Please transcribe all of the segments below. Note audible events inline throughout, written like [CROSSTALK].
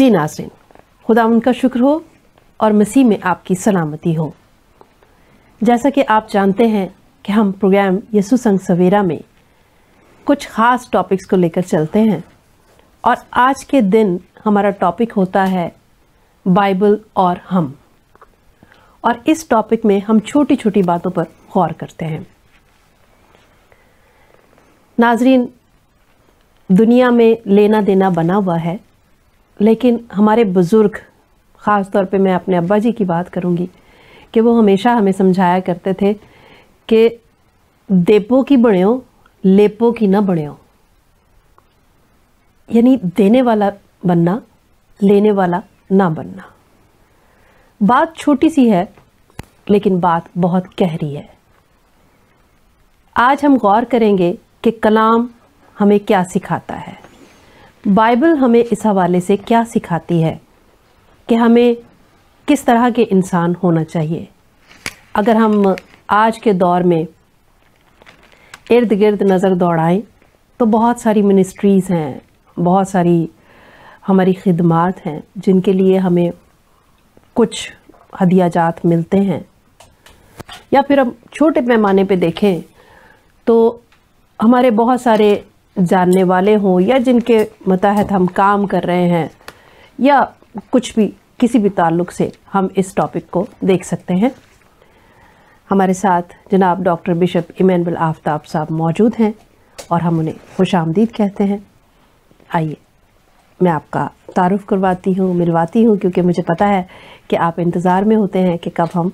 जी नाजरीन खुदा उनका शुक्र हो और मसीह में आपकी सलामती हो जैसा कि आप जानते हैं कि हम प्रोग्राम यसु संग सवेरा में कुछ ख़ास टॉपिक्स को लेकर चलते हैं और आज के दिन हमारा टॉपिक होता है बाइबल और हम और इस टॉपिक में हम छोटी छोटी बातों पर गौर करते हैं नाजरीन दुनिया में लेना देना बना हुआ है लेकिन हमारे बुज़ुर्ग ख़ास तौर पे मैं अपने अब्बा जी की बात करूँगी कि वो हमेशा हमें समझाया करते थे कि देपो की हो लेपो की ना बणियो यानी देने वाला बनना लेने वाला ना बनना बात छोटी सी है लेकिन बात बहुत गहरी है आज हम गौर करेंगे कि कलाम हमें क्या सिखाता है बाइबल हमें इस हवाले से क्या सिखाती है कि हमें किस तरह के इंसान होना चाहिए अगर हम आज के दौर में इर्द गिर्द नज़र दौड़ाएं तो बहुत सारी मिनिस्ट्रीज़ हैं बहुत सारी हमारी खदमात हैं जिनके लिए हमें कुछ हदियाजात मिलते हैं या फिर हम छोटे पैमाने पे देखें तो हमारे बहुत सारे जानने वाले हों या जिनके मतहत हम काम कर रहे हैं या कुछ भी किसी भी ताल्लुक से हम इस टॉपिक को देख सकते हैं हमारे साथ जनाब डॉक्टर बिशप इमैनबल आफ्ताब साहब मौजूद हैं और हम उन्हें खुश आमदीद कहते हैं आइए मैं आपका तारुफ करवाती हूँ मिलवाती हूँ क्योंकि मुझे पता है कि आप इंतज़ार में होते हैं कि कब हम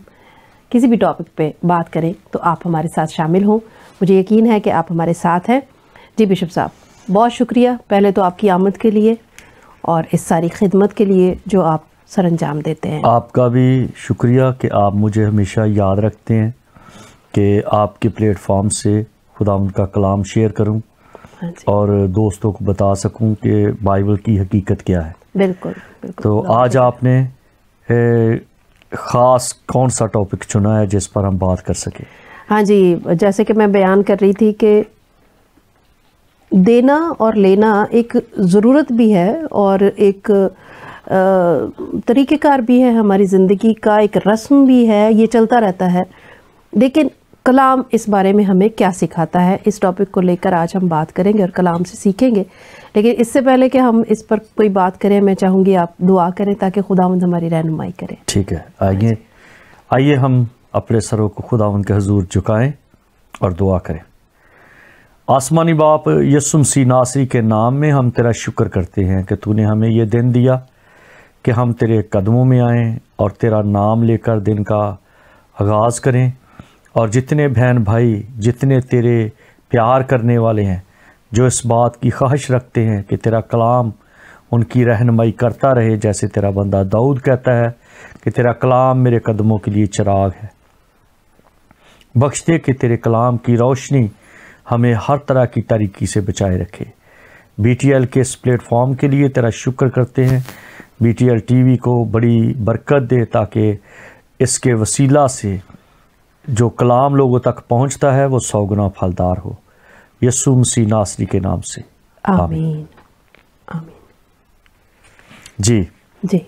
किसी भी टॉपिक पे बात करें तो आप हमारे साथ शामिल हों मुझे यकीन है कि आप हमारे साथ हैं जी बिशप साहब बहुत शुक्रिया पहले तो आपकी आमद के लिए और इस सारी खिदमत के लिए जो आप सर अंजाम देते हैं आपका भी शुक्रिया कि आप मुझे हमेशा याद रखते हैं कि आपके प्लेटफॉर्म से खुदा उनका कलाम शेयर करूं हाँ और दोस्तों को बता सकूं कि बाइबल की हकीकत क्या है बिल्कुल, बिल्कुल तो आज आपने ख़ास कौन सा टॉपिक चुना है जिस पर हम बात कर सकें हाँ जी जैसे कि मैं बयान कर रही थी कि देना और लेना एक ज़रूरत भी है और एक तरीक़ेकार भी है हमारी ज़िंदगी का एक रस्म भी है ये चलता रहता है लेकिन कलाम इस बारे में हमें क्या सिखाता है इस टॉपिक को लेकर आज हम बात करेंगे और कलाम से सीखेंगे लेकिन इससे पहले कि हम इस पर कोई बात करें मैं चाहूँगी आप दुआ करें ताकि खुदा हमारी रहनुमाई करें ठीक है आइए आइए हम अपने सरों को खुदा उनके हजूर झुकाएँ और दुआ करें आसमानी बाप यसुम सी नासरी के नाम में हम तेरा शुक्र करते हैं कि तूने हमें यह दिन दिया कि हम तेरे कदमों में आएँ और तेरा नाम लेकर दिन का आगाज़ करें और जितने बहन भाई जितने तेरे प्यार करने वाले हैं जो इस बात की ख्वाहिश रखते हैं कि तेरा कलाम उनकी रहनमई करता रहे जैसे तेरा बंदा दाऊद कहता है कि तेरा कलाम मेरे कदमों के लिए चिराग है बख्श दे कि तेरे कलाम की रोशनी हमें हर तरह की तारीकी से बचाए रखे बी के इस प्लेटफॉर्म के लिए तेरा शुक्र करते हैं बी टी को बड़ी बरकत दे ताकि इसके वसीला से जो कलाम लोगों तक पहुंचता है वो सौ गुना फलदार हो यसु मसी नासरी के नाम से आमीन आमीन जी जी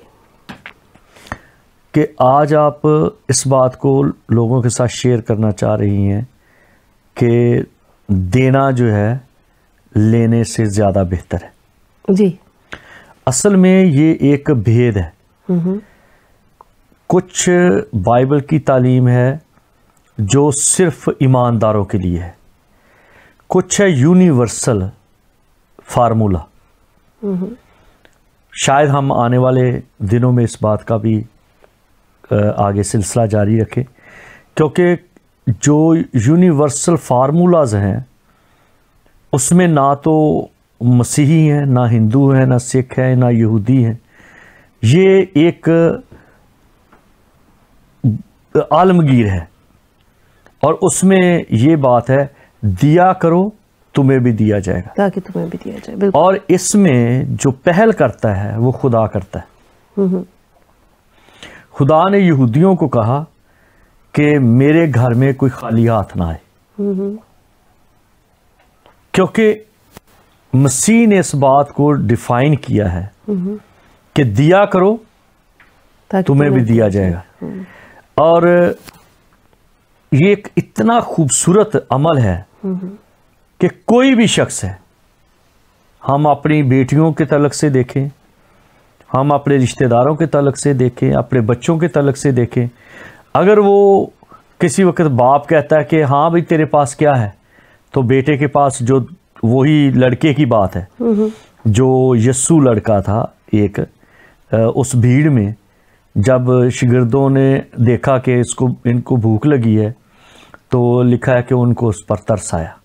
कि आज आप इस बात को लोगों के साथ शेयर करना चाह रही हैं कि देना जो है लेने से ज़्यादा बेहतर है जी असल में ये एक भेद है कुछ बाइबल की तालीम है जो सिर्फ ईमानदारों के लिए है कुछ है यूनिवर्सल फार्मूला शायद हम आने वाले दिनों में इस बात का भी आगे सिलसिला जारी रखें क्योंकि जो यूनिवर्सल फार्मूलाज हैं उसमें ना तो मसीही हैं ना हिंदू हैं ना सिख हैं ना यहूदी हैं ये एक आलमगीर है और उसमें ये बात है दिया करो तुम्हें भी दिया जाएगा ताकि तुम्हें भी दिया जाए और इसमें जो पहल करता है वो खुदा करता है हम्म, हम्म। खुदा ने यहूदियों को कहा कि मेरे घर में कोई खाली हाथ ना आए क्योंकि मसीह ने इस बात को डिफाइन किया है कि दिया करो तुम्हें भी दिया जाएगा हम्म। और ये एक इतना खूबसूरत अमल है कि कोई भी शख्स है हम अपनी बेटियों के तलक से देखें हम अपने रिश्तेदारों के तलक से देखें अपने बच्चों के तलक से देखें अगर वो किसी वक्त बाप कहता है कि हाँ भाई तेरे पास क्या है तो बेटे के पास जो वही लड़के की बात है जो यस्सु लड़का था एक उस भीड़ में जब शिगिरदों ने देखा कि इसको इनको भूख लगी है तो लिखा है कि उनको उस पर तरस आया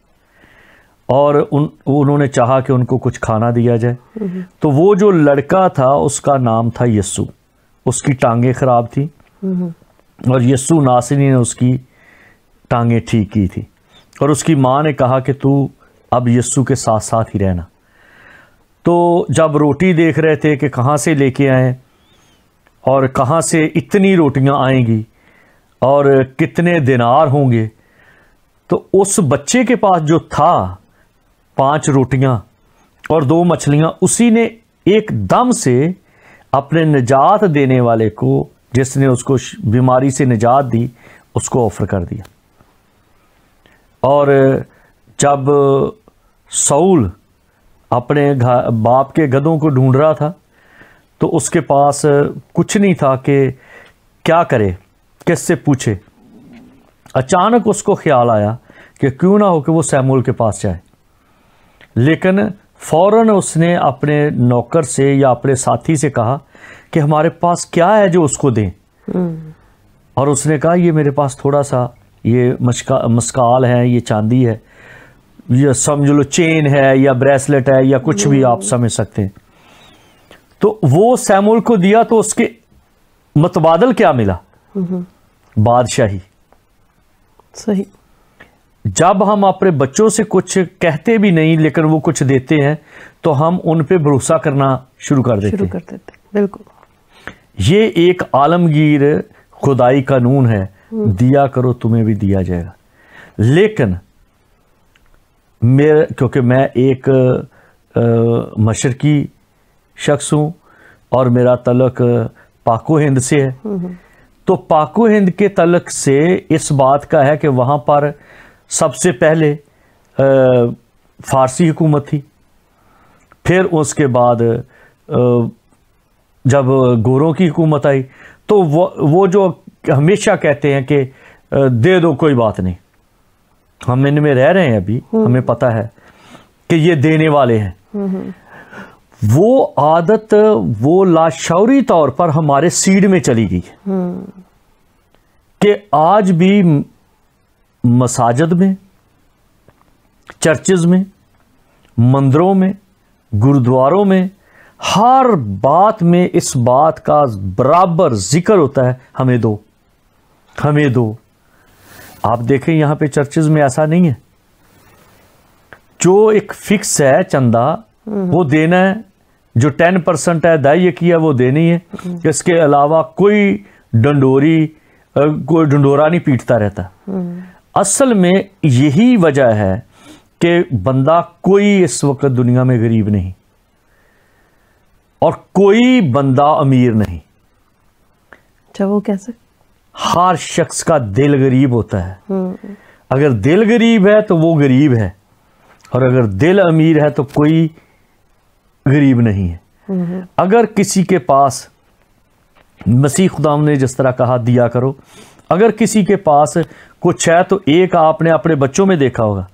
और उन उन्होंने चाहा कि उनको कुछ खाना दिया जाए तो वो जो लड़का था उसका नाम था यस्सु उसकी टांगें ख़राब थी और यस्सु नासिनी ने उसकी टांगें ठीक की थी और उसकी माँ ने कहा कि तू अब यस्सु के साथ साथ ही रहना तो जब रोटी देख रहे थे कि कहाँ से लेके आए और कहाँ से इतनी रोटियाँ आएंगी और कितने दिनार होंगे तो उस बच्चे के पास जो था पांच रोटियाँ और दो मछलियाँ उसी ने एक दम से अपने निजात देने वाले को जिसने उसको बीमारी से निजात दी उसको ऑफ़र कर दिया और जब सऊल अपने बाप के गधों को ढूंढ रहा था तो उसके पास कुछ नहीं था कि क्या करे किससे पूछे अचानक उसको ख्याल आया कि क्यों ना हो कि वो सैमूल के पास जाए लेकिन फ़ौर उसने अपने नौकर से या अपने साथी से कहा कि हमारे पास क्या है जो उसको दें हम्म। और उसने कहा ये मेरे पास थोड़ा सा ये मशका मस्काल है ये चांदी है या समझ लो चेन है या ब्रेसलेट है या कुछ भी आप हम्म। समझ सकते हैं तो वो सैमुल को दिया तो उसके मतबादल क्या मिला हम्म। बादशाही सही जब हम अपने बच्चों से कुछ कहते भी नहीं लेकिन वो कुछ देते हैं तो हम उन पे भरोसा करना शुरू कर देते शुरू कर देते बिल्कुल ये एक आलमगीर खुदाई कानून है हम्म। दिया करो तुम्हें भी दिया जाएगा लेकिन मेरे क्योंकि मैं एक मशरकी शख्स हूँ और मेरा तलक पाको हिंद से है हम्म, हम्म। तो पाको हिंद के तलक से इस बात का है कि वहाँ पर सबसे पहले फ़ारसी हुकूमत थी फिर उसके बाद जब गोरों की हुकूमत आई तो वो वो जो हमेशा कहते हैं कि दे दो कोई बात नहीं हम इनमें रह रहे हैं अभी हम्म। हमें पता है कि ये देने वाले हैं हम्म, हम्म। वो आदत वो लाशौरी तौर पर हमारे सीड में चली गई है कि आज भी मसाजद में चर्चेज में मंदिरों में गुरुद्वारों में हर बात में इस बात का बराबर जिक्र होता है हमें दो हमें दो आप देखें यहां पे चर्चेज में ऐसा नहीं है जो एक फिक्स है चंदा हम्म। वो देना है जो टेन परसेंट है दाय किया वो देनी है हम्म। इसके अलावा कोई डंडोरी कोई डंडोरा नहीं पीटता रहता हम्म। असल में यही वजह है कि बंदा कोई इस वक्त दुनिया में गरीब नहीं और कोई बंदा अमीर नहीं अच्छा वो कैसे हर शख्स का दिल गरीब होता है हम्म। अगर दिल गरीब है तो वो गरीब है और अगर दिल अमीर है तो कोई गरीब नहीं है हम्म। अगर किसी के पास मसीह खुदाम ने जिस तरह कहा दिया करो अगर किसी के पास कुछ है तो एक आपने अपने बच्चों में देखा होगा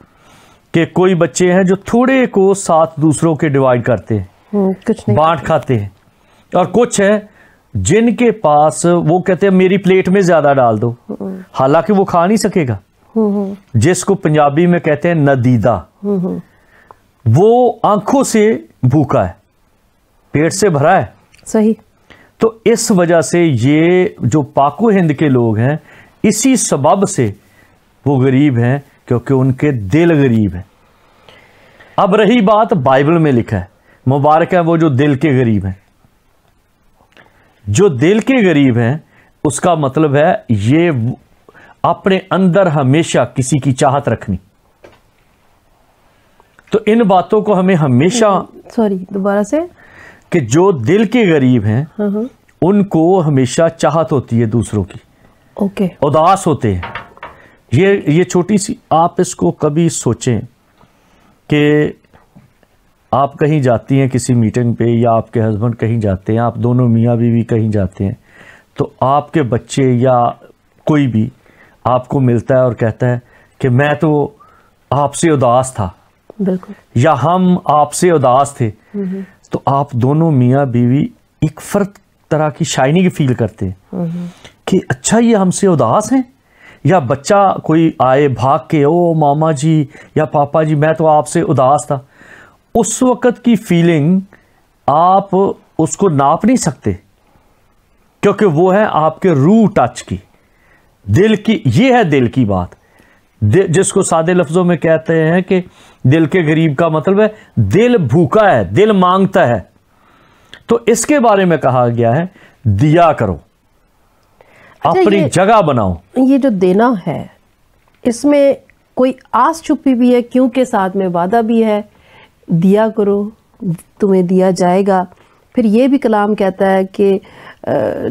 कि कोई बच्चे हैं जो थोड़े को साथ दूसरों के डिवाइड करते हैं हम्म, कुछ नहीं बांट खाते हैं और कुछ है जिनके पास वो कहते हैं मेरी प्लेट में ज्यादा डाल दो हम्म। हालांकि वो खा नहीं सकेगा हम्म, जिसको पंजाबी में कहते हैं नदीदा वो आंखों से भूखा है पेट से भरा है सही तो इस वजह से ये जो पाको हिंद के लोग हैं इसी सबब से वो गरीब हैं क्योंकि उनके दिल गरीब हैं अब रही बात बाइबल में लिखा है मुबारक है वो जो दिल के गरीब हैं जो दिल के गरीब हैं उसका मतलब है ये अपने अंदर हमेशा किसी की चाहत रखनी तो इन बातों को हमें हमेशा सॉरी दोबारा से कि जो दिल के गरीब हैं हाँ, हाँ। उनको हमेशा चाहत होती है दूसरों की ओके उदास होते हैं ये ये छोटी सी आप इसको कभी सोचें कि आप कहीं जाती हैं किसी मीटिंग पे या आपके हस्बैंड कहीं जाते हैं आप दोनों मियाँ बीवी कहीं जाते हैं तो आपके बच्चे या कोई भी आपको मिलता है और कहता है कि मैं तो आपसे उदास था बिल्कुल या हम आपसे उदास थे तो आप दोनों मियाँ बीवी एक फर्द तरह की शाइनिंग फील करते हैं कि अच्छा ये हमसे उदास हैं या बच्चा कोई आए भाग के ओ मामा जी या पापा जी मैं तो आपसे उदास था उस वक़्त की फीलिंग आप उसको नाप नहीं सकते क्योंकि वो है आपके रू टच की दिल की ये है दिल की बात जिसको सादे लफ्ज़ों में कहते हैं कि दिल के गरीब का मतलब है दिल भूखा है दिल मांगता है तो इसके बारे में कहा गया है दिया करो अपनी अच्छा, जगह बनाओ ये जो देना है इसमें कोई आस छुपी भी है क्यों के साथ में वादा भी है दिया करो तुम्हें दिया जाएगा फिर ये भी कलाम कहता है कि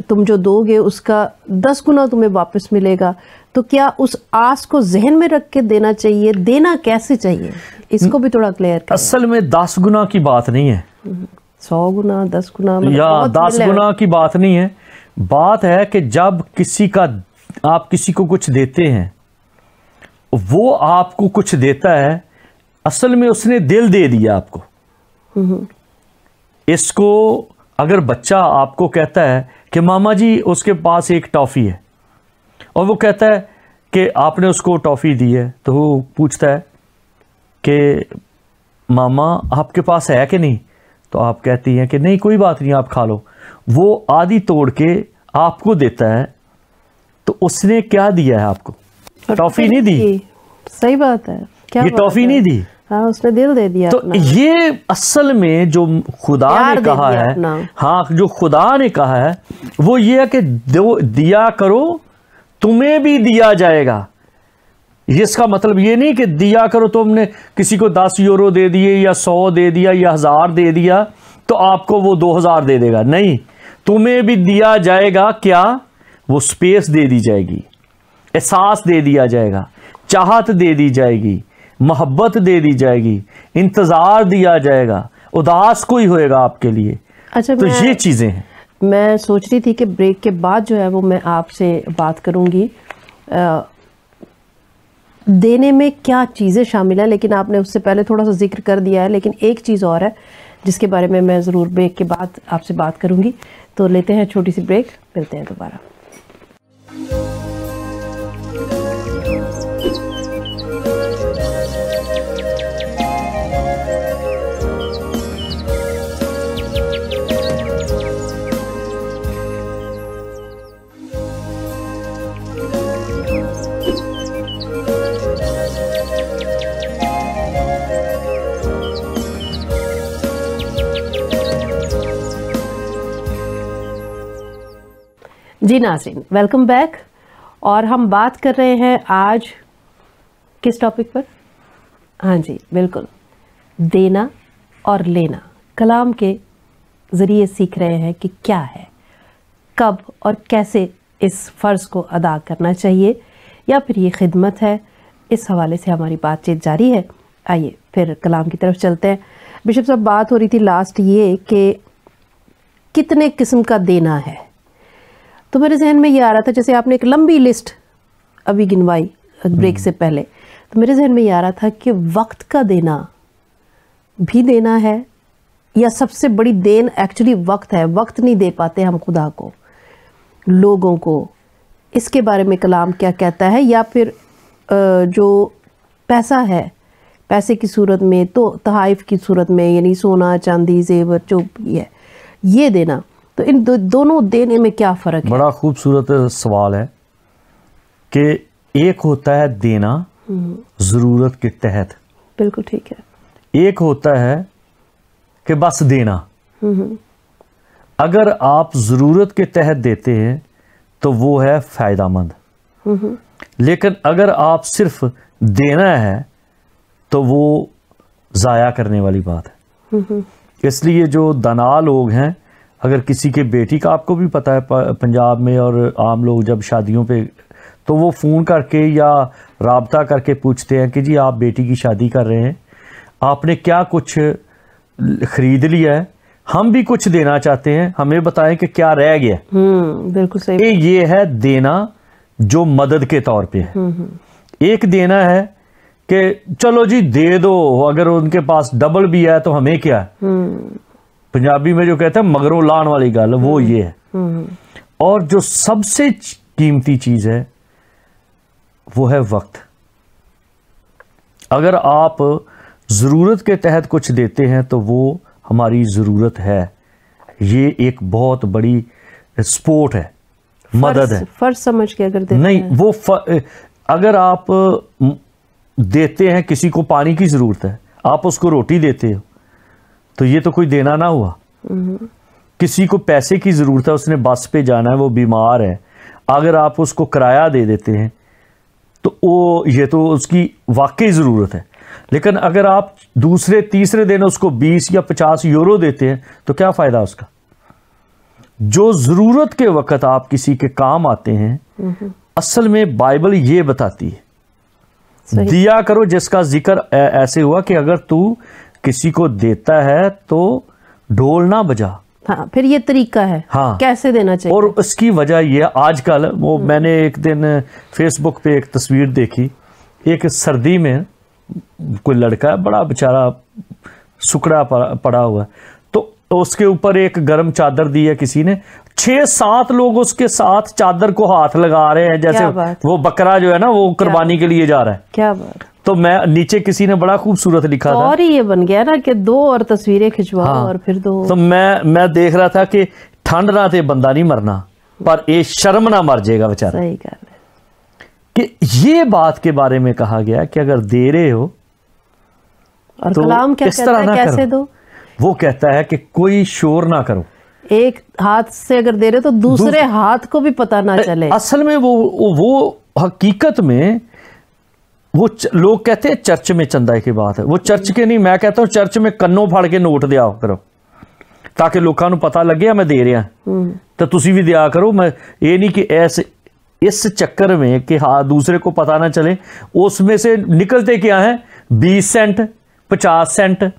तुम जो दोगे उसका दस गुना तुम्हें वापस मिलेगा तो क्या उस आस को जहन में रख के देना चाहिए देना कैसे चाहिए इसको भी थोड़ा क्लियर असल में दस गुना की बात नहीं है सौ गुना दस गुना मतलब या दस गुना की बात नहीं है बात है कि जब किसी का आप किसी को कुछ देते हैं वो आपको कुछ देता है असल में उसने दिल दे दिया आपको हम्म। इसको अगर बच्चा आपको कहता है कि मामा जी उसके पास एक टॉफ़ी है और वो कहता है कि आपने उसको टॉफ़ी दी है तो वो पूछता है कि मामा आपके पास है कि नहीं तो आप कहती हैं कि नहीं कोई बात नहीं आप खा लो वो आदि तोड़ के आपको देता है तो उसने क्या दिया है आपको टॉफी नहीं दी सही बात है क्या ये टॉफी नहीं दी हाँ उसने दिल दे दिया तो ये असल में जो खुदा ने कहा है हाँ जो खुदा ने कहा है वो ये है कि दो दिया करो तुम्हें भी दिया जाएगा इसका मतलब ये नहीं कि दिया करो तुमने किसी को दस यूरो दे दिए या सौ दे दिया या हज़ार दे दिया तो आपको वो दो हज़ार दे देगा नहीं तुम्हें भी दिया जाएगा क्या वो स्पेस दे दी जाएगी एहसास दे दिया जाएगा चाहत दे दी जाएगी मोहब्बत दे दी जाएगी इंतज़ार दिया जाएगा उदास कोई होएगा आपके लिए अच्छा तो ये चीज़ें हैं मैं सोच रही थी कि ब्रेक के बाद जो है वो मैं आपसे बात आ, देने में क्या चीज़ें शामिल है लेकिन आपने उससे पहले थोड़ा सा जिक्र कर दिया है लेकिन एक चीज़ और है जिसके बारे में मैं ज़रूर ब्रेक के बाद आपसे बात करूँगी तो लेते हैं छोटी सी ब्रेक मिलते हैं दोबारा जी नाजरीन वेलकम बैक और हम बात कर रहे हैं आज किस टॉपिक पर हाँ जी बिल्कुल देना और लेना कलाम के ज़रिए सीख रहे हैं कि क्या है कब और कैसे इस फ़र्ज़ को अदा करना चाहिए या फिर ये खिदमत है इस हवाले से हमारी बातचीत जारी है आइए फिर कलाम की तरफ चलते हैं बिशप साहब बात हो रही थी लास्ट ये कि कितने किस्म का देना है तो मेरे जहन में ये आ रहा था जैसे आपने एक लंबी लिस्ट अभी गिनवाई ब्रेक हम्म। से पहले तो मेरे जहन में ये आ रहा था कि वक्त का देना भी देना है या सबसे बड़ी देन एक्चुअली वक्त है वक्त नहीं दे पाते हम खुदा को लोगों को इसके बारे में कलाम क्या कहता है या फिर जो पैसा है पैसे की सूरत में तो तहाइफ की सूरत में यानी सोना चांदी जेवर जो भी है ये देना तो इन दो, दोनों देने में क्या फ़र्क है बड़ा खूबसूरत सवाल है कि एक होता है देना ज़रूरत के तहत बिल्कुल ठीक है एक होता है कि बस देना हम्म, हम्म। अगर आप ज़रूरत के तहत देते हैं तो वो है फ़ायदा मंद हम्म, लेकिन अगर आप सिर्फ देना है तो वो ज़ाया करने वाली बात है इसलिए जो दना लोग हैं अगर किसी के बेटी का आपको भी पता है पंजाब में और आम लोग जब शादियों पे तो वो फ़ोन करके या रबता करके पूछते हैं कि जी आप बेटी की शादी कर रहे हैं आपने क्या कुछ ख़रीद लिया है हम भी कुछ देना चाहते हैं हमें बताएं कि क्या रह गया हम्म, बिल्कुल सही ये है देना जो मदद के तौर पे है हम्म, हम्म। एक देना है कि चलो जी दे दो अगर उनके पास डबल भी है तो हमें क्या है पंजाबी में जो कहते हैं मगरों लान वाली गल वो हम्म। ये है हम्म। और जो सबसे कीमती चीज़ है वो है वक्त अगर आप ज़रूरत के तहत कुछ देते हैं तो वो हमारी ज़रूरत है ये एक बहुत बड़ी स्पोर्ट है मदद है फर्ज समझ के अगर देते नहीं हैं। वो अगर आप देते हैं किसी को पानी की ज़रूरत है आप उसको रोटी देते हो तो ये तो कोई देना ना हुआ हम्म। किसी को पैसे की ज़रूरत है उसने बस पे जाना है वो बीमार है अगर आप उसको किराया दे देते हैं तो वो ये तो उसकी वाकई ज़रूरत है लेकिन अगर आप दूसरे तीसरे दिन उसको 20 या 50 यूरो देते हैं तो क्या फ़ायदा उसका जो ज़रूरत के वक़्त आप किसी के काम आते हैं हम्म। असल में बाइबल ये बताती है दिया करो जिसका जिक्र ऐसे हुआ कि अगर तू किसी को देता है तो ढोल ना बजा हाँ फिर ये तरीका है हाँ कैसे देना चाहिए और उसकी वजह ये आजकल वो हम्म। मैंने एक दिन फेसबुक पे एक तस्वीर देखी एक सर्दी में कोई लड़का है बड़ा बेचारा सुकड़ा पड़ा हुआ है तो उसके ऊपर एक गर्म चादर दी है किसी ने छह सात लोग उसके साथ चादर को हाथ लगा रहे हैं जैसे वो बकरा जो है ना वो कुर्बानी के लिए जा रहा है क्या बात तो मैं नीचे किसी ने बड़ा खूबसूरत लिखा था और ये बन गया ना कि दो और तस्वीरें खिंचवा हाँ, और फिर दो तो मैं मैं देख रहा था कि ठंड ना थे बंदा नहीं मरना पर ये शर्म ना मर जाएगा बेचारा सही कर कि ये बात के बारे में कहा गया कि अगर दे रहे हो और तो कलाम क्या किस तरह ना कैसे दो वो कहता है कि कोई शोर ना करो एक हाथ से अगर दे रहे हो तो दूसरे हाथ को भी पता ना चले असल में वो वो हकीकत में वो लोग कहते हैं चर्च में चंदा की बात है वो चर्च के नहीं मैं कहता हूँ चर्च में कन्नों फाड़ के नोट दिया करो ताकि लोगों पता लगे मैं दे रहा हम्म। तो तुम भी दिया करो मैं ये नहीं कि ऐसे इस चक्कर में कि हाँ दूसरे को पता ना चले उसमें से निकलते क्या हैं बीस सेंट पचास सेंट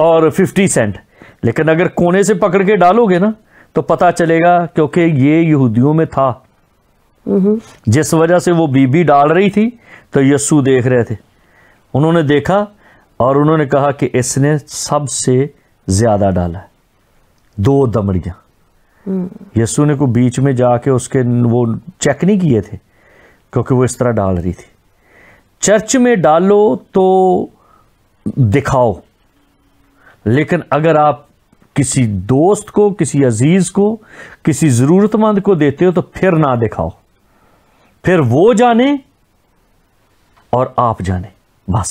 और फिफ्टी सेंट लेकिन अगर कोने से पकड़ के डालोगे ना तो पता चलेगा क्योंकि ये यहूदियों में था हम्म। जिस वजह से वो बीबी डाल रही थी तो यस्सु देख रहे थे उन्होंने देखा और उन्होंने कहा कि इसने सबसे ज़्यादा डाला दो दमड़ियाँ हम्म। यस्सु ने को बीच में जाके उसके वो चेक नहीं किए थे क्योंकि वो इस तरह डाल रही थी चर्च में डालो तो दिखाओ लेकिन अगर आप किसी दोस्त को किसी अजीज़ को किसी ज़रूरतमंद को देते हो तो फिर ना दिखाओ फिर वो जाने और आप जाने बस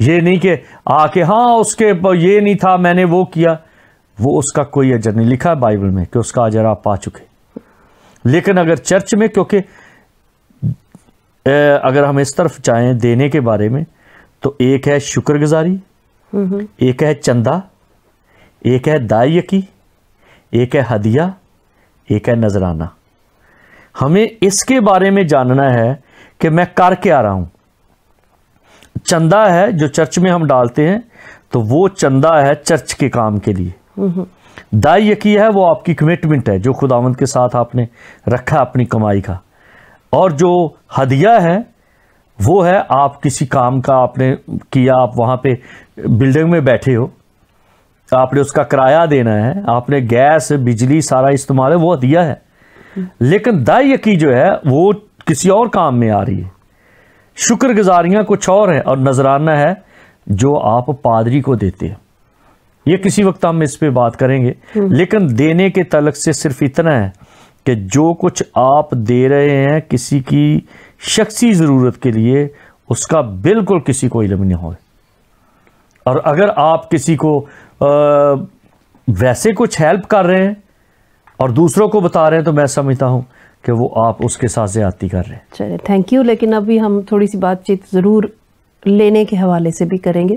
ये नहीं कि आके हाँ उसके ये नहीं था मैंने वो किया वो उसका कोई अजर नहीं लिखा है बाइबल में कि उसका अजर आप पा चुके लेकिन अगर चर्च में क्योंकि अगर हम इस तरफ चाहें देने के बारे में तो एक है शुक्रगुजारी एक है चंदा एक है दायकी एक है हदिया एक है नजराना हमें इसके बारे में जानना है कि मैं कर आ रहा हूं चंदा है जो चर्च में हम डालते हैं तो वो चंदा है चर्च के काम के लिए दाई यकी है वो आपकी कमिटमेंट है जो खुदावंत के साथ आपने रखा अपनी कमाई का और जो हदिया है वो है आप किसी काम का आपने किया आप वहां पे बिल्डिंग में बैठे हो आपने उसका किराया देना है आपने गैस बिजली सारा इस्तेमाल है वो हदिया है लेकिन दाई यकी जो है वो किसी और काम में आ रही है शुक्र कुछ और हैं और नजराना है जो आप पादरी को देते हैं ये किसी वक्त हम इस पर बात करेंगे हम्म। लेकिन देने के तलक से सिर्फ इतना है कि जो कुछ आप दे रहे हैं किसी की शख्सी ज़रूरत के लिए उसका बिल्कुल किसी को इलम नहीं हो और अगर आप किसी को आ, वैसे कुछ हेल्प कर रहे हैं और दूसरों को बता रहे हैं तो मैं समझता हूँ कि वो आप उसके साथ ज़्यादा कर रहे हैं चले थैंक यू लेकिन अभी हम थोड़ी सी बातचीत ज़रूर लेने के हवाले से भी करेंगे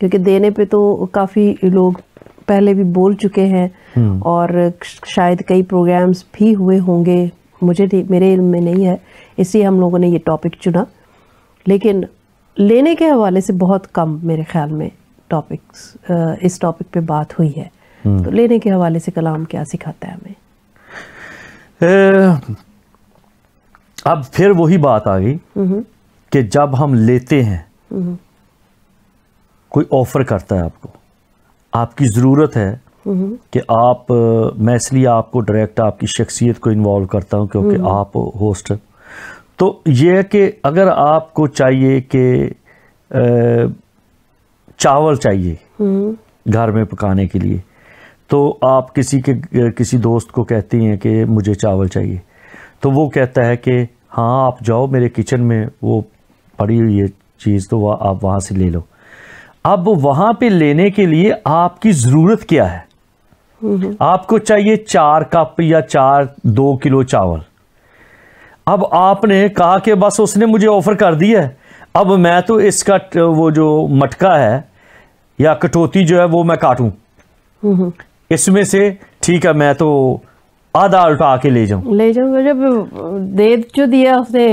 क्योंकि देने पे तो काफ़ी लोग पहले भी बोल चुके हैं हम्म। और शायद कई प्रोग्राम्स भी हुए होंगे मुझे मेरे इल्म में नहीं है इसलिए हम लोगों ने ये टॉपिक चुना लेकिन लेने के हवाले से बहुत कम मेरे ख्याल में टॉपिक्स इस टॉपिक पे बात हुई है तो लेने के हवाले से कलाम क्या सिखाता है हमें ए, अब फिर वही बात आ गई हम्म। कि जब हम लेते हैं हम्म। कोई ऑफर करता है आपको आपकी ज़रूरत है हम्म। कि आप मैं इसलिए आपको डायरेक्ट आपकी शख्सियत को इन्वॉल्व करता हूं क्योंकि आप होस्ट तो यह है कि अगर आपको चाहिए कि चावल चाहिए घर में पकाने के लिए तो आप किसी के किसी दोस्त को कहती हैं कि मुझे चावल चाहिए तो वो कहता है कि हाँ आप जाओ मेरे किचन में वो पड़ी हुई है चीज़ तो वह आप वहाँ से ले लो अब वहाँ पे लेने के लिए आपकी ज़रूरत क्या है आपको चाहिए चार कप या चार दो किलो चावल अब आपने कहा कि बस उसने मुझे ऑफ़र कर दिया है अब मैं तो इसका वो जो मटका है या कटौती जो है वो मैं काटूं इसमें से ठीक है मैं तो आधा उठा के ले जाऊं ले जाऊंगा जब दे जो दिया उसने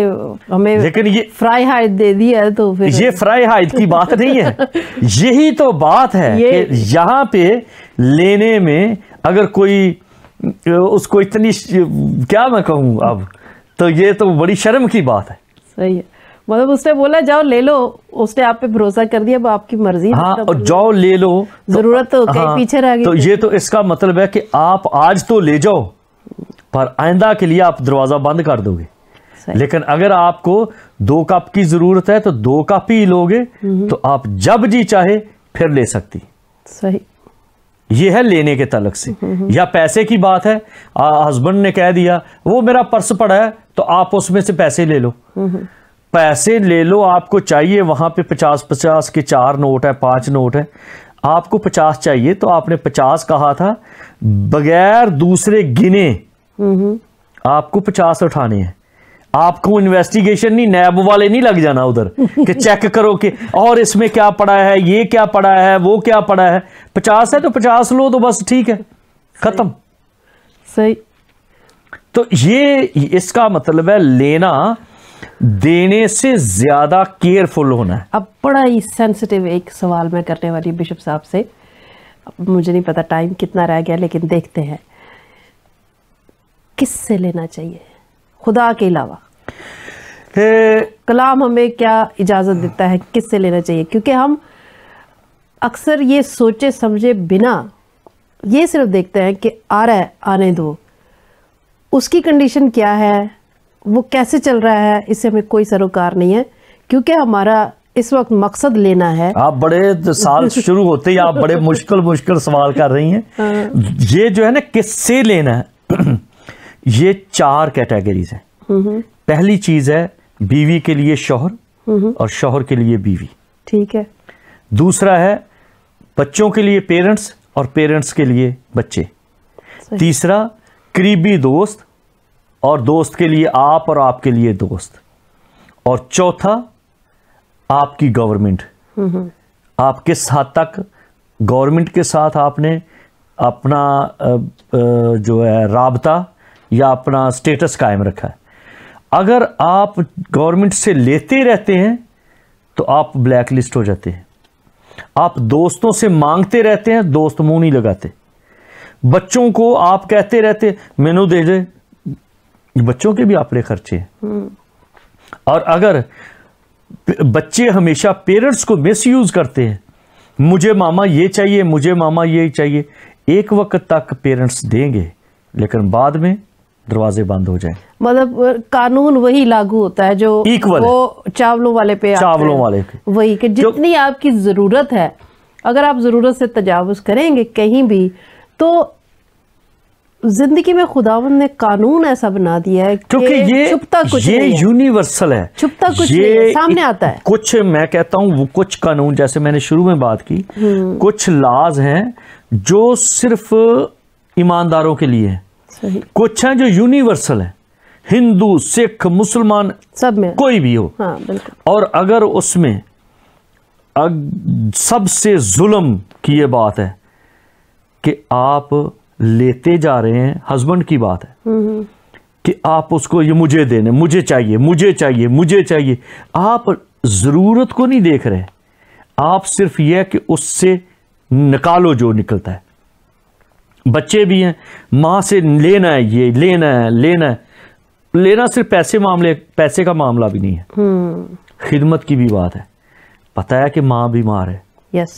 हमें लेकिन ये फ्राई हाइट दे दिया तो फिर ये फ्राई हाइट की बात नहीं है [LAUGHS] यही तो बात है कि यहाँ पे लेने में अगर कोई उसको इतनी क्या मैं कहूँ अब तो ये तो बड़ी शर्म की बात है सही है मतलब उसने बोला जाओ ले लो उसने आप पे भरोसा कर दिया अब आपकी मर्जी हाँ मतलब और जाओ ले लो तो जरूरत तो कहीं हाँ, पीछे रह गई तो ये तो इसका मतलब है कि आप आज तो ले जाओ पर आइंदा के लिए आप दरवाज़ा बंद कर दोगे लेकिन अगर आपको दो कप की ज़रूरत है तो दो कप ही लोगे तो आप जब जी चाहे फिर ले सकती सही ये है लेने के तलक से या पैसे की बात है हस्बैंड ने कह दिया वो मेरा पर्स पड़ा है तो आप उसमें से पैसे ले लो पैसे ले लो आपको चाहिए वहां पे पचास पचास के चार नोट है पांच नोट है आपको पचास चाहिए तो आपने पचास कहा था बगैर दूसरे गिने आपको पचास उठाने हैं आपको इन्वेस्टिगेशन नहीं नैब वाले नहीं लग जाना उधर कि चेक करो कि और इसमें क्या पड़ा है ये क्या पड़ा है वो क्या पड़ा है पचास है तो पचास लो तो बस ठीक है खत्म सही तो ये इसका मतलब है लेना देने से ज्यादा केयरफुल होना है अब बड़ा ही सेंसिटिव एक सवाल मैं करने वाली बिशप साहब से मुझे नहीं पता टाइम कितना रह गया लेकिन देखते हैं किससे लेना चाहिए खुदा के अलावा कलाम हमें क्या इजाज़त देता है किससे लेना चाहिए क्योंकि हम अक्सर ये सोचे समझे बिना ये सिर्फ देखते हैं कि आ रहा है आने दो उसकी कंडीशन क्या है वो कैसे चल रहा है इससे हमें कोई सरोकार नहीं है क्योंकि हमारा इस वक्त मकसद लेना है आप बड़े तो साल [LAUGHS] शुरू होते ही आप बड़े मुश्किल मुश्किल सवाल कर रही हैं हाँ। ये जो है ना किससे लेना है [CLEARS THROAT] ये चार कैटेगरीज हैं पहली चीज है बीवी के लिए शोहर और शोहर के लिए बीवी ठीक है दूसरा है बच्चों के लिए पेरेंट्स और पेरेंट्स के लिए बच्चे तीसरा करीबी दोस्त और दोस्त के लिए आप और आपके लिए दोस्त और चौथा आपकी गवर्नमेंट आप किस हद तक गवर्नमेंट के साथ आपने अपना जो है रबता या अपना स्टेटस कायम रखा है अगर आप गवर्नमेंट से लेते रहते हैं तो आप ब्लैक लिस्ट हो जाते हैं आप दोस्तों से मांगते रहते हैं दोस्त मुंह नहीं लगाते बच्चों को आप कहते रहते मैनू दे दे बच्चों के भी अपने खर्चे हैं और अगर बच्चे हमेशा पेरेंट्स को मिसयूज करते हैं मुझे मामा ये चाहिए मुझे मामा ये चाहिए एक वक्त तक पेरेंट्स देंगे लेकिन बाद में दरवाजे बंद हो जाए मतलब कानून वही लागू होता है जो वो चावलों वाले पे चावलों वाले पे। वही कि जितनी आपकी ज़रूरत है अगर आप ज़रूरत से तजावज़ करेंगे कहीं भी तो जिंदगी में खुदावन ने कानून ऐसा बना दिया है क्योंकि ये छुपता कुछ ये यूनिवर्सल है छुपता कुछ ये नहीं है, सामने आता है कुछ मैं कहता हूँ वो कुछ कानून जैसे मैंने शुरू में बात की हम्म। कुछ लाज हैं जो सिर्फ ईमानदारों के लिए है कुछ हैं जो यूनिवर्सल है हिंदू सिख मुसलमान सब में कोई भी हो हाँ, और अगर उसमें सबसे जुल्म की ये बात है कि आप लेते जा रहे हैं हस्बैंड की बात है कि आप उसको ये मुझे देने मुझे चाहिए मुझे चाहिए मुझे चाहिए आप ज़रूरत को नहीं देख रहे आप सिर्फ यह कि उससे निकालो जो निकलता है बच्चे भी हैं माँ से लेना है ये लेना है लेना है लेना सिर्फ पैसे मामले पैसे का मामला भी नहीं है हम्म। खिदमत की भी बात है पता है कि माँ बीमार है यस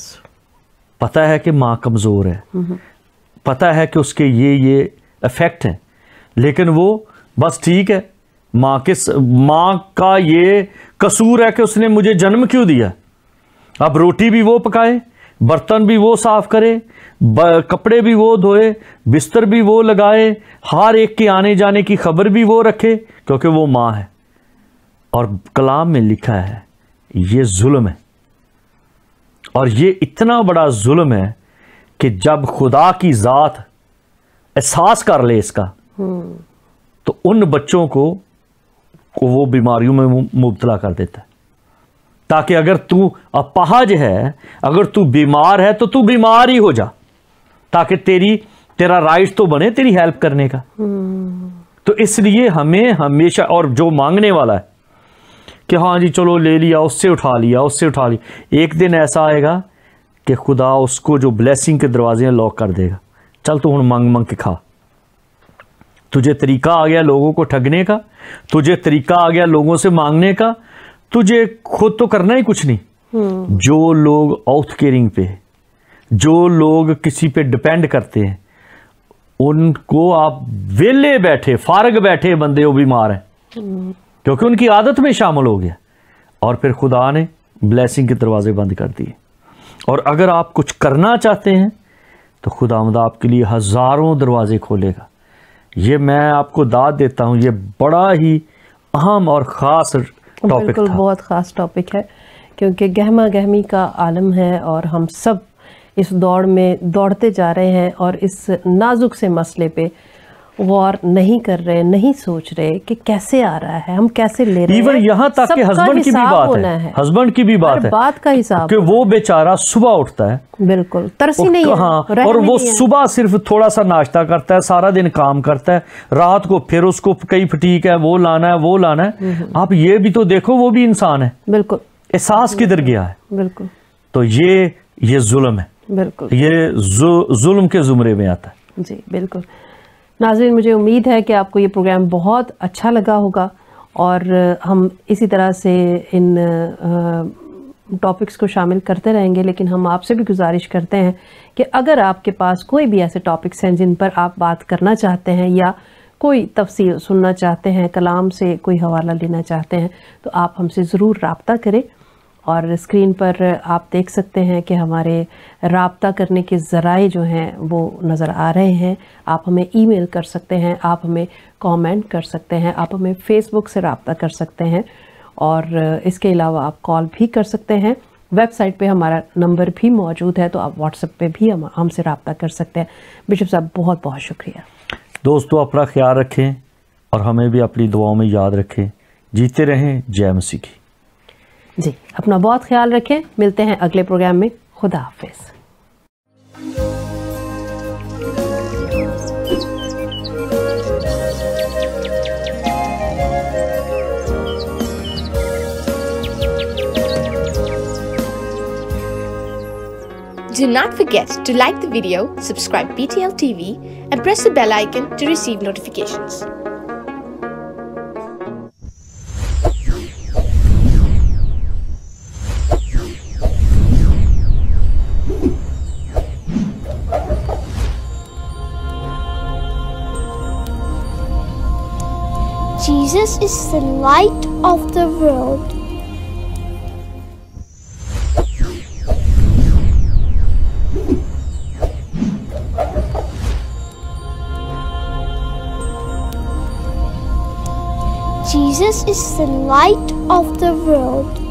पता है कि माँ कमज़ोर है हम्म। पता है कि उसके ये ये इफ़ेक्ट हैं लेकिन वो बस ठीक है माँ किस माँ का ये कसूर है कि उसने मुझे जन्म क्यों दिया अब रोटी भी वो पकाए बर्तन भी वो साफ़ करे कपड़े भी वो धोए बिस्तर भी वो लगाए हर एक के आने जाने की खबर भी वो रखे क्योंकि वो माँ है और कलाम में लिखा है ये जुल्म है और ये इतना बड़ा जुल्म है कि जब खुदा की ज़ात एहसास कर ले इसका तो उन बच्चों को को वो बीमारियों में मुबतला कर देता है ताकि अगर तू अपाहज है अगर तू बीमार है तो तू बीमार ही हो जा ताकि तेरी तेरा राइट तो बने तेरी हेल्प करने का तो इसलिए हमें हमेशा और जो मांगने वाला है कि हाँ जी चलो ले लिया उससे उठा लिया उससे उठा लिया एक दिन ऐसा आएगा कि खुदा उसको जो ब्लैसिंग के दरवाजे हैं लॉक कर देगा चल तो हूँ मंग मंग के खा तुझे तरीका आ गया लोगों को ठगने का तुझे तरीका आ गया लोगों से मांगने का तुझे खुद तो करना ही कुछ नहीं हम्म। जो लोग आउथ केयरिंग पे जो लोग किसी पे डिपेंड करते हैं उनको आप वेले बैठे फारग बैठे बंदे वो बीमार हैं हम्म। क्योंकि उनकी आदत में शामिल हो गया और फिर खुदा ने ब्लैसिंग के दरवाजे बंद कर दिए और अगर आप कुछ करना चाहते हैं तो खुदा आमद आपके लिए हज़ारों दरवाज़े खोलेगा ये मैं आपको दाद देता हूँ ये बड़ा ही अहम और ख़ास टॉपिक बहुत ख़ास टॉपिक है क्योंकि गहमा गहमी का आलम है और हम सब इस दौड़ में दौड़ते जा रहे हैं और इस नाजुक से मसले पे वॉर नहीं कर रहे नहीं सोच रहे कि कैसे आ रहा है हम कैसे ले रहे हैं यहाँ तक कि हस्बैंड की भी बात है, है। हस्बैंड की भी बात है बात का हिसाब कि वो बेचारा सुबह उठता है बिल्कुल तरसी नहीं है, हाँ और वो सुबह सिर्फ थोड़ा सा नाश्ता करता है सारा दिन काम करता है रात को फिर उसको कई फटीक है वो लाना है वो लाना है हम्म, हम्म। आप ये भी तो देखो वो भी इंसान है बिल्कुल एहसास किधर गया है बिल्कुल तो ये ये जुल्म है बिल्कुल ये जुल्म के जुमरे में आता है जी बिल्कुल नाजरीन मुझे उम्मीद है कि आपको ये प्रोग्राम बहुत अच्छा लगा होगा और हम इसी तरह से इन टॉपिक्स को शामिल करते रहेंगे लेकिन हम आपसे भी गुजारिश करते हैं कि अगर आपके पास कोई भी ऐसे टॉपिक्स हैं जिन पर आप बात करना चाहते हैं या कोई तफसील सुनना चाहते हैं कलाम से कोई हवाला लेना चाहते हैं तो आप हमसे ज़रूर रबता करें और स्क्रीन पर आप देख सकते हैं कि हमारे रबता करने के ज़राए जो हैं वो नज़र आ रहे हैं आप हमें ईमेल कर सकते हैं आप हमें कमेंट कर सकते हैं आप हमें फ़ेसबुक से रबता कर सकते हैं और इसके अलावा आप कॉल भी कर सकते हैं वेबसाइट पे हमारा नंबर भी मौजूद है तो आप व्हाट्सएप पे भी हम हमसे रबता कर सकते हैं बिशप साहब बहुत बहुत शुक्रिया दोस्तों अपना ख्याल रखें और हमें भी अपनी दुआओं में याद रखें जीते रहें जय मसीखी जी अपना बहुत ख्याल रखें मिलते हैं अगले प्रोग्राम में खुदा हाफिज़ Do not forget to like the video, subscribe BTL TV, and press the bell icon to receive notifications. is the light of the world. Jesus is the light of the world.